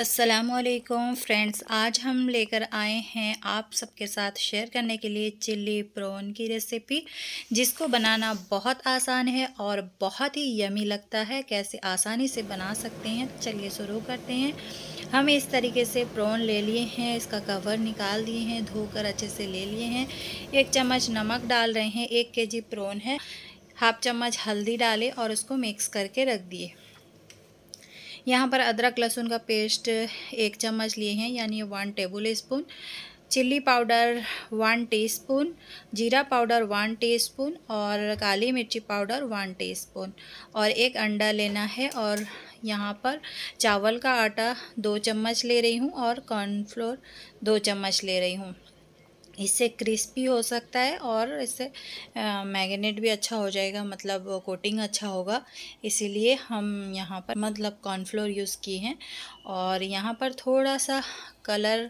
असलकम फ्रेंड्स आज हम लेकर आए हैं आप सबके साथ शेयर करने के लिए चिल्ली प्रॉन की रेसिपी जिसको बनाना बहुत आसान है और बहुत ही यमी लगता है कैसे आसानी से बना सकते हैं चलिए शुरू करते हैं हम इस तरीके से प्रॉन ले लिए हैं इसका कवर निकाल दिए हैं धोकर अच्छे से ले लिए हैं एक चम्मच नमक डाल रहे हैं एक के प्रोन है हाफ चम्मच हल्दी डालें और उसको मिक्स करके रख दिए यहाँ पर अदरक लहसुन का पेस्ट एक चम्मच लिए हैं यानी one tablespoon chilli powder one teaspoon जीरा पाउडर वन टीस्पून और काली मिर्ची पाउडर वन टीस्पून और एक अंडा लेना है और यहाँ पर चावल का आटा दो चम्मच ले रही हूँ और कॉर्नफ्लोर दो चम्मच ले रही हूँ इससे क्रिस्पी हो सकता है और इससे मैगनेट भी अच्छा हो जाएगा मतलब कोटिंग अच्छा होगा इसीलिए हम यहाँ पर मतलब कॉर्नफ्लोर यूज़ किए हैं और यहाँ पर थोड़ा सा कलर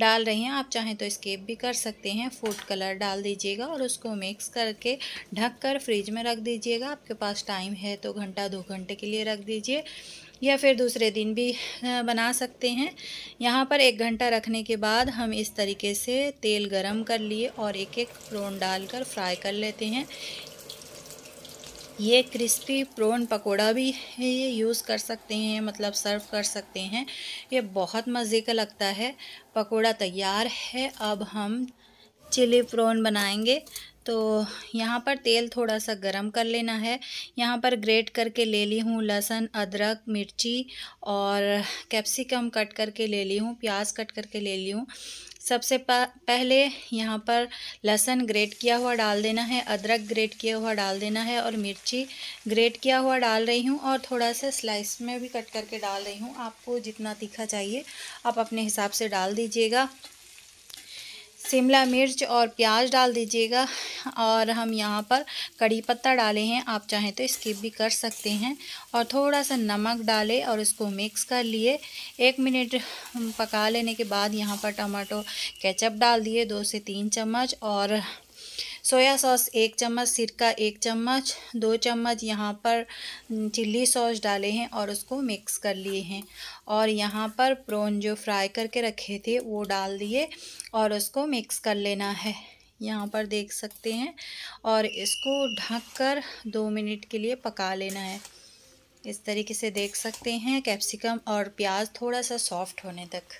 डाल रहे हैं आप चाहें तो स्केप भी कर सकते हैं फूड कलर डाल दीजिएगा और उसको मिक्स करके ढक कर फ्रिज में रख दीजिएगा आपके पास टाइम है तो घंटा दो घंटे के लिए रख दीजिए या फिर दूसरे दिन भी बना सकते हैं यहाँ पर एक घंटा रखने के बाद हम इस तरीके से तेल गरम कर लिए और एक एक प्रोन डालकर फ्राई कर लेते हैं ये क्रिस्पी प्रोन पकोड़ा भी ये यूज़ कर सकते हैं मतलब सर्व कर सकते हैं ये बहुत मज़े का लगता है पकोड़ा तैयार है अब हम चिली प्रोन बनाएंगे तो यहाँ पर तेल थोड़ा सा गरम कर लेना है यहाँ पर ग्रेट करके ले ली हूँ लहसुन अदरक मिर्ची और कैप्सिकम कट करके ले ली हूँ प्याज कट करके ले ली हूँ सबसे पहले यहाँ पर लहसुन ग्रेट किया हुआ डाल देना है अदरक ग्रेट किया हुआ डाल देना है और मिर्ची ग्रेट किया हुआ डाल रही हूँ और थोड़ा सा स्लाइस में भी कट करके डाल रही हूँ आपको जितना तीखा चाहिए आप अपने हिसाब से डाल दीजिएगा शिमला मिर्च और प्याज डाल दीजिएगा और हम यहाँ पर कड़ी पत्ता डाले हैं आप चाहें तो स्किप भी कर सकते हैं और थोड़ा सा नमक डाले और इसको मिक्स कर लिए एक मिनट पका लेने के बाद यहाँ पर टमाटो केचप डाल दिए दो से तीन चम्मच और सोया सॉस एक चम्मच सिरका एक चम्मच दो चम्मच यहाँ पर चिल्ली सॉस डाले हैं और उसको मिक्स कर लिए हैं और यहाँ पर प्रोन जो फ्राई करके रखे थे वो डाल दिए और उसको मिक्स कर लेना है यहाँ पर देख सकते हैं और इसको ढक कर दो मिनट के लिए पका लेना है इस तरीके से देख सकते हैं कैप्सिकम और प्याज थोड़ा सा सॉफ्ट होने तक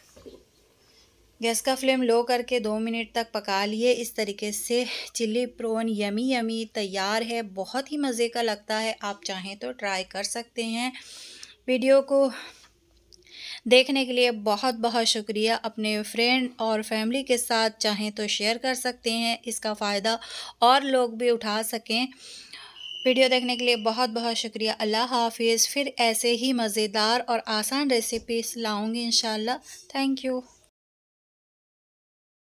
गैस का फ्लेम लो करके दो मिनट तक पका लिए इस तरीके से चिल्ली प्रोन यमी यमी तैयार है बहुत ही मज़े का लगता है आप चाहें तो ट्राई कर सकते हैं वीडियो को देखने के लिए बहुत बहुत शुक्रिया अपने फ्रेंड और फैमिली के साथ चाहें तो शेयर कर सकते हैं इसका फ़ायदा और लोग भी उठा सकें वीडियो देखने के लिए बहुत बहुत शुक्रिया अल्लाह हाफिज़ फिर ऐसे ही मज़ेदार और आसान रेसिपीज़ लाऊंगी इन थैंक यू